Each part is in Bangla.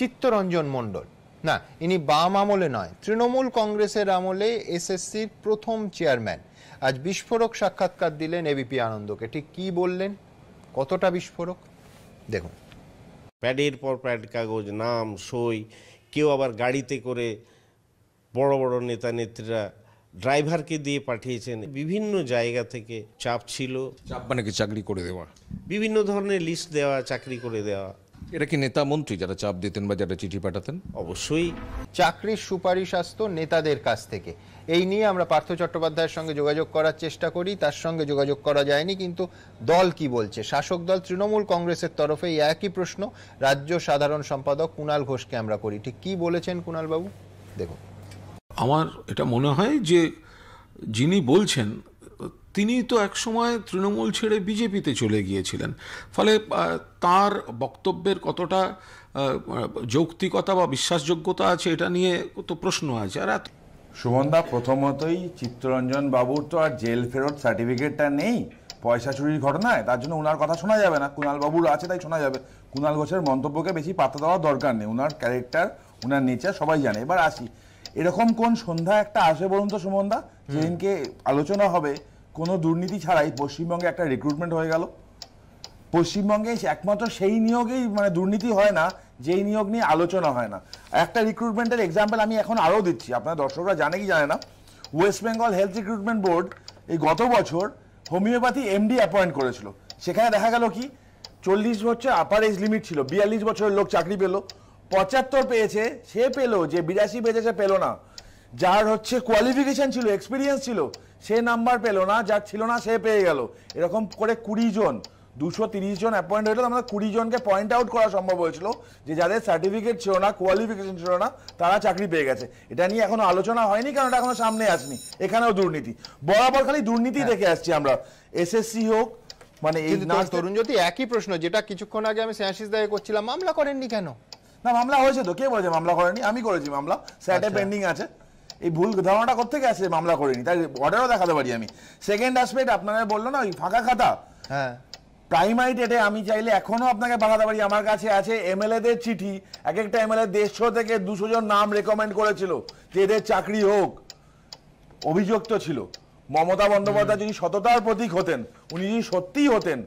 চিত্তরঞ্জন মণ্ডল না ইনি বাম আমলে নয় তৃণমূল কংগ্রেসের আমলে এসএসসির প্রথম চেয়ারম্যান আজ বিস্ফোরক সাক্ষাৎকার দিলেন এবিপি আনন্দকে ঠিক কি বললেন কতটা বিস্ফোরক দেখুন প্যাডের পর প্যাড কাগজ নাম সই কেউ আবার গাড়িতে করে বড় বড় নেতা নেত্রীরা ড্রাইভারকে দিয়ে পাঠিয়েছেন বিভিন্ন জায়গা থেকে চাপ ছিল চাপ মানে কি চাকরি করে দেওয়া বিভিন্ন ধরনের লিস্ট দেওয়া চাকরি করে দেওয়া এটা কি নেতা মন্ত্রী যারা চাপ দিতেন বা যারা চিঠি পাঠাতেন অবশ্যই চাকরির সুপারিশ আসতো নেতাদের কাছ থেকে এই নিয়ে আমরা পার্থ চট্টোপাধ্যায়ের সঙ্গে যোগাযোগ করার চেষ্টা করি তার সঙ্গে যোগাযোগ করা যায়নি কিন্তু দল কি বলছে শাসক দল তৃণমূল কংগ্রেসের তরফে এই একই প্রশ্ন রাজ্য সাধারণ সম্পাদক কুণাল ঘোষকে আমরা করি ঠিক কি বলেছেন কুণালবাবু দেখুন আমার এটা মনে হয় যে যিনি বলছেন তিনি তো একসময় তৃণমূল ছেড়ে বিজেপিতে চলে গিয়েছিলেন ফলে তার বক্তব্যের কতটা যৌক্তিকতা বা বিশ্বাসযোগ্যতা আছে এটা নিয়ে তো প্রশ্ন আছে আর সুমনদা প্রথমতই চিত্তরঞ্জন বাবুর তো আর জেল ফেরত সার্টিফিকেটটা নেই পয়সা চুরির ঘটনায় তার জন্য ওনার কথা শোনা যাবে না কুণাল বাবুর আছে তাই শোনা যাবে কুণাল ঘোষের মন্তব্যকে বেশি পাত্তা দেওয়ার দরকার নেই ওনার ক্যারেক্টার ওনার নেচার সবাই জানে এবার আসি এরকম কোন সন্ধ্যা একটা আসে বলুন তো সুমনদা যেদিনকে আলোচনা হবে কোনো দুর্নীতি ছাড়াই পশ্চিমবঙ্গে একটা রিক্রুটমেন্ট হয়ে গেল পশ্চিমবঙ্গে একমাত্র সেই নিয়োগেই মানে দুর্নীতি হয় না যেই নিয়োগ নিয়ে আলোচনা হয় না একটা রিক্রুটমেন্টের এক্সাম্পল আমি এখন আরও দিচ্ছি আপনার দর্শকরা জানে কি জানে না West Bengal health recruitment board এই গত বছর হোমিওপ্যাথি এমডি অ্যাপয়েন্ট করেছিল সেখানে দেখা গেল কি চল্লিশ বছর আপার এজ লিমিট ছিল বিয়াল্লিশ বছরের লোক চাকরি পেলো পঁচাত্তর পেয়েছে সে পেলো যে বিরাশি পেয়েছে সে পেলো না যার হচ্ছে কোয়ালিফিকেশন ছিল এক্সপিরিয়েন্স ছিল সে নাম্বার পেলো না যার ছিল না সে পেয়ে গেল এরকম করে কুড়ি জন দুশো তিরিশ জন অ্যাপয়েন্ট হয়েছিল আমরা কুড়ি জনকে পয়েন্ট আউট করা সম্ভব হয়েছিল যে যাদের সার্টিফিকেট ছিল না কোয়ালিফিকেশন ছিল না তারা চাকরি পেয়ে গেছে এটা নিয়ে এখনো আলোচনা হয়নি কারণ এটা এখনো সামনে আসেনি এখানেও দুর্নীতি বরাবর খালি দুর্নীতি হ্যাঁ। দেখে আসছি আমরা এসএসসি হোক মানে এই তরুণ যদি একই প্রশ্ন যেটা কিছুক্ষণ আগে আমি শ্যাশিস দায়ে করছিলাম মামলা করেননি কেন না মামলা হয়েছে তো কে বলেছে মামলা করেনি আমি করেছি মামলা স্যাটে পেন্ডিং আচ্ছা। আছে এই ভুল ধারণাটা কোথেকে আসে মামলা করেনি তাই অর্ডারও দেখাতে পারি আমি সেকেন্ড অ্যাসপেক্ট আপনারা বললো না ওই ফাঁকা খাতা হ্যাঁ প্রাইমারি ডেটে আমি চাইলে এখনো আপনাকে পাঠাতে পারি আমার কাছে আছে এমএলএদের চিঠি এক একটা এমএলএ দেড়শো থেকে দুশো জন নাম রেকমেন্ড করেছিল যে এদের চাকরি হোক অভিযোগ তো ছিল মমতা বন্দ্যোপাধ্যায় যদি সততার প্রতীক হতেন উনি যদি সত্যিই হতেন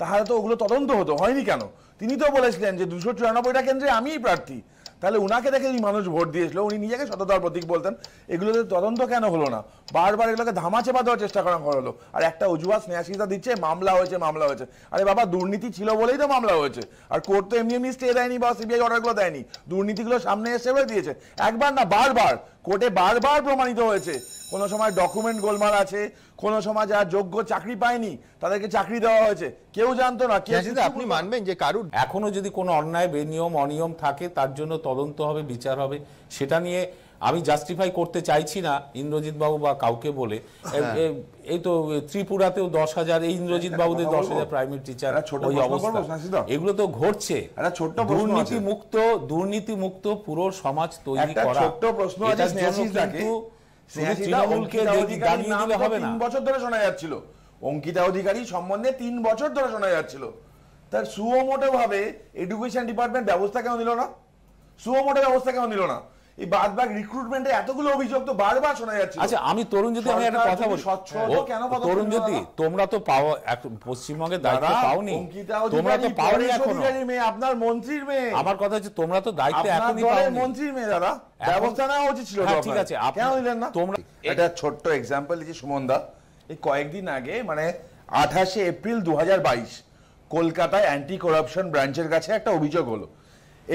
তাহলে তো ওগুলো তদন্ত হতো হয়নি কেন তিনি তো বলেছিলেন যে দুশো চুরানব্বইটা কেন্দ্রে আমিই প্রার্থী তাহলে উনাকে দেখে মানুষ ভোট দিয়েছিল উনি নিজেকে সততার প্রতীক বলতেন এগুলোতে তদন্ত কেন হলো না বারবার এগুলোকে চেপা দেওয়ার চেষ্টা করা হলো আর একটা অজুহাত স্নেহাশিসা দিচ্ছে মামলা হয়েছে মামলা হয়েছে আরে বাবা দুর্নীতি ছিল বলেই তো মামলা হয়েছে আর কোর্ট তো এমনি এমনি স্টে দেয়নি বা সিবিআই অর্ডারগুলো দেয়নি দুর্নীতিগুলো সামনে এসে দিয়েছে একবার না বারবার কোর্টে বারবার প্রমাণিত হয়েছে কোনো সময় ডকুমেন্ট গোলমাল আছে কোনো সময় যারা যোগ্য চাকরি পায়নি তাদেরকে চাকরি দেওয়া হয়েছে কেউ জানতো না আপনি মানবেন যে কারুর এখনো যদি কোনো অন্যায় বেনিয়ম অনিয়ম থাকে তার জন্য তদন্ত হবে বিচার হবে সেটা নিয়ে আমি জাস্টিফাই করতে চাইছি না ইন্দ্রজিৎ বাবু বা কাউকে বলে হ্যাঁ। এই তো ত্রিপুরাতেও দশ হাজার এই ইন্দ্রজিৎ বাবুদের দশ হাজার প্রাইমারি টিচার এগুলো তো ঘটছে দুর্নীতি মুক্ত দুর্নীতি মুক্ত পুরো সমাজ তৈরি করা ছোট্ট প্রশ্ন কিন্তু অঙ্কিতা অধিকারী সম্বন্ধে তিন বছর ধরে শোনা যাচ্ছিল তার সুমোটো ভাবে এডুকেশন ডিপার্টমেন্ট ব্যবস্থা কেন দিল না সুমোটের অবস্থা নিল না এই বাদবাগ রিক্রুটমেন্টে এতগুলো অভিযোগ তো বারবার শোনা যাচ্ছে আচ্ছা আমি তরুণ যদি আমি একটা কথা বলি কেন তরুণ যদি তোমরা তো পাও দায়িত্ব পাওনি তোমরা তো আপনার মন্ত্রীর মেয়ে আমার কথা হচ্ছে তোমরা তো দায়িত্ব এখনই পাওনি মন্ত্রীর মেয়ে দাদা ব্যবস্থা নেওয়া উচিত ছিল হ্যাঁ, ঠিক আছে কেন না তোমরা ছোট্ট এক্সাম্পল সুমন দা এই কয়েকদিন আগে মানে আঠাশে এপ্রিল দু কলকাতায় অ্যান্টি করাপশন ব্রাঞ্চের কাছে একটা অভিযোগ হলো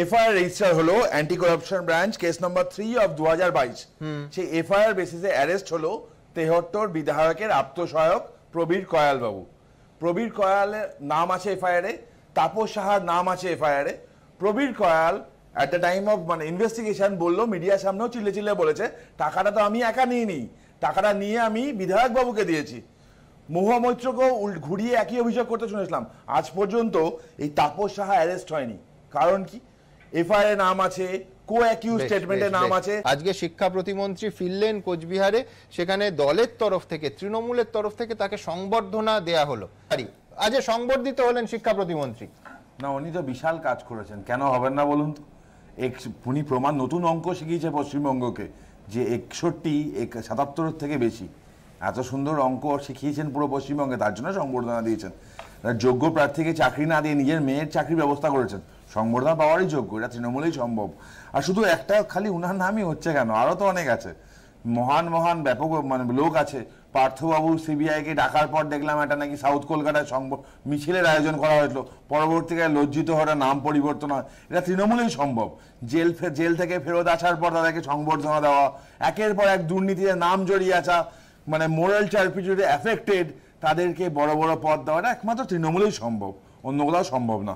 এফআইআর রেজিস্টার হলো anti corruption branch case number three of দু হাজার বাইশ সেই এফআইআর বেসিসে অ্যারেস্ট হলো তেহট্টর বিধায়কের আত্মসহায়ক প্রবীর কয়ালবাবু প্রবীর কয়ালের নাম আছে এফআইআরে তাপস সাহার নাম আছে এফআইআরে Prabir Kayal at the time of মানে ইনভেস্টিগেশন বললো মিডিয়ার সামনেও চিল্লে চিল্লে বলেছে টাকাটা তো আমি একা নিয়ে নিই টাকাটা নিয়ে আমি বিধায়ক বাবুকে দিয়েছি মহুয়া মৈত্রকেও ঘুরিয়ে একই অভিযোগ করতে শুনেছিলাম আজ পর্যন্ত এই তাপস সাহা অ্যারেস্ট হয়নি কারণ কি এফআইআর নাম আছে আজকে শিক্ষা প্রতিমন্ত্রী ফিরলেন কোচবিহারে সেখানে দলের তরফ থেকে তৃণমূলের তরফ থেকে তাকে সংবর্ধনা দেয়া হলো আজ সংবর্ধিত হলেন শিক্ষা প্রতিমন্ত্রী না উনি তো বিশাল কাজ করেছেন কেন হবেন না বলুন তো উনি প্রমাণ নতুন অঙ্ক শিখিয়েছে পশ্চিমবঙ্গকে যে একষট্টি এক সাতাত্তর থেকে বেশি এত সুন্দর অঙ্ক শিখিয়েছেন পুরো পশ্চিমবঙ্গে তার জন্য সংবর্ধনা দিয়েছেন যোগ্য প্রার্থীকে চাকরি না দিয়ে নিজের মেয়ের চাকরির ব্যবস্থা করেছেন সংবর্ধনা পাওয়ারই যোগ্য এটা তৃণমূলেই সম্ভব আর শুধু একটা খালি উনার নামই হচ্ছে কেন আরও তো অনেক আছে মহান মহান ব্যাপক মানে লোক আছে পার্থবাবু সিবিআইকে ডাকার পর দেখলাম এটা নাকি সাউথ কলকাতায় সম্ভব মিছিলের আয়োজন করা হয়েছিল পরবর্তীকালে লজ্জিত হওয়াটা নাম পরিবর্তন হয় এটা তৃণমূলেই সম্ভব জেল জেল থেকে ফেরত আসার পর তাদেরকে সংবর্ধনা দেওয়া একের পর এক দুর্নীতিতে নাম জড়িয়ে আসা মানে মোরাল চার্পিচুডে অ্যাফেক্টেড তাদেরকে বড় বড় পদ দেওয়াটা একমাত্র তৃণমূলেই সম্ভব অন্য কোথাও সম্ভব না